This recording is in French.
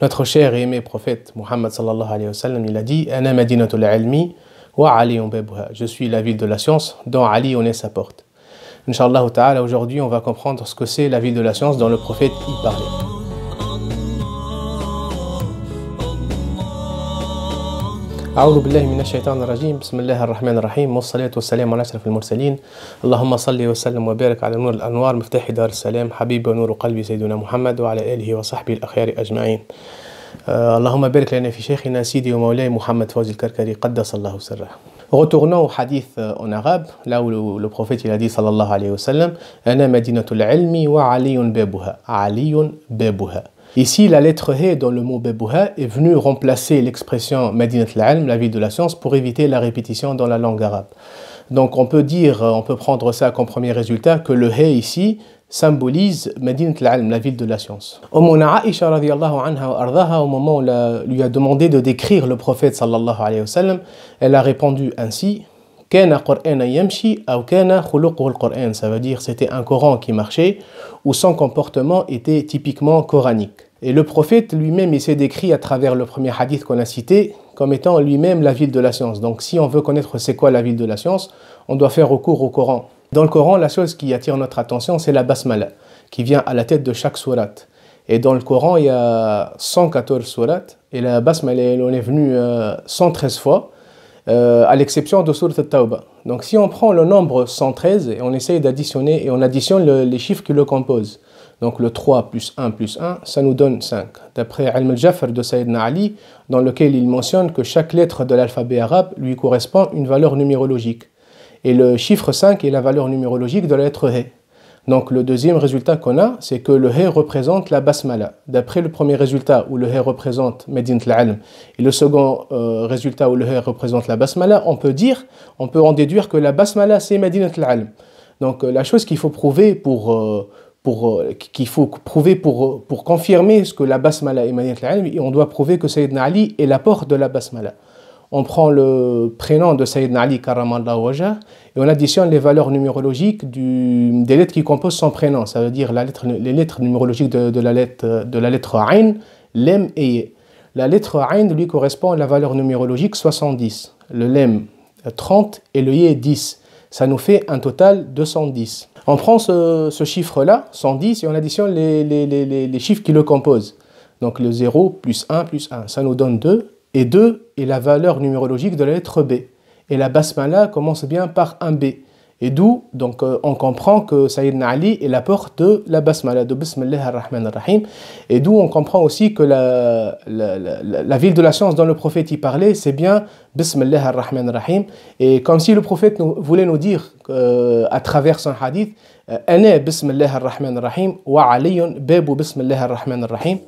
Notre cher et aimé prophète Muhammad sallallahu alayhi wa sallam, il a dit ilmi wa Je suis la ville de la science dont Ali on est sa porte. Inch'Allah ta'ala, aujourd'hui on va comprendre ce que c'est la ville de la science dont le prophète y parlait. أعوذ بالله من الشيطان الرجيم بسم الله الرحمن الرحيم والصلاة والسلام على أشرف المرسلين اللهم صل وسلم وبارك على نور الأنوار مفتاح دار السلام حبيب ونور قلبي سيدنا محمد وعلى آله وصحبه الأخيار أجمعين آه اللهم بارك لنا في شيخنا سيدي ومولاي محمد فوزي الكركري قدس الله سره Retournons au hadith euh, en arabe, là où le, le prophète il a dit sallallahu alayhi wa sallam, Ana madinatul ilmi wa aliyun babuha. Aliyun babuha. Ici, la lettre He dans le mot Bebouha est venue remplacer l'expression Madinat al la ville de la science, pour éviter la répétition dans la langue arabe. Donc on peut dire, on peut prendre ça comme premier résultat, que le He ici symbolise Madinat al la ville de la science. Aisha au moment où lui a demandé de décrire le prophète elle a répondu ainsi « كان قرآن يمشي كان خلقه ça veut dire c'était un Coran qui marchait ou son comportement était typiquement coranique et le prophète lui-même il s'est décrit à travers le premier hadith qu'on a cité comme étant lui-même la ville de la science donc si on veut connaître c'est quoi la ville de la science on doit faire recours au Coran dans le Coran la chose qui attire notre attention c'est la basmala qui vient à la tête de chaque surat. et dans le Coran, il y a 114 sourates. Et la basmala, elle en est venue 113 euh, fois. Euh, à l'exception de Sourate al Donc si on prend le nombre 113 et on essaye d'additionner, et on additionne les chiffres qui le composent, donc le 3 plus 1 plus 1, ça nous donne 5. D'après Al Jafar de Sayyidina Ali, dans lequel il mentionne que chaque lettre de l'alphabet arabe lui correspond une valeur numérologique. Et le chiffre 5 est la valeur numérologique de la lettre He. Donc le deuxième résultat qu'on a, c'est que le He représente la basmala. D'après le premier résultat où le He représente Medinat al et le second euh, résultat où le He représente la basmala, on peut dire, on peut en déduire que la basmala c'est Medinat al Donc euh, la chose qu'il faut prouver pour euh, qu'il faut prouver pour confirmer ce que la basmala est Medinat al et on doit prouver que Sayyidina Ali est la porte de la basmala on prend le prénom de Sayyidina Ali et on additionne les valeurs numérologiques des lettres qui composent son prénom, ça veut dire les lettres numérologiques de, la lettre, de la Lem et Ye. La lettre Ain lui correspond à la valeur numérologique 70, le Lem 30 et le Ye 10. Ça nous fait un total de 110. On prend ce, ce chiffre-là, 110, et on additionne les, les chiffres qui le composent. Donc le 0 plus 1 plus 1, ça nous donne 2 et 2 est la valeur numérologique de la lettre B. Et la basmala commence bien par un B. Et d'où, donc, euh, on comprend que Sayyidina Ali est la porte de la basmala, de Bismillah ar-Rahman ar-Rahim. Et d'où on comprend aussi que la, ville de la science dont le prophète y parlait, c'est bien Bismillah ar-Rahman ar-Rahim. Et comme si le prophète voulait nous dire, euh, à travers son hadith, euh, « Ana Bismillah ar-Rahman ar-Rahim wa aliyun babu Bismillah ar-Rahman ar-Rahim »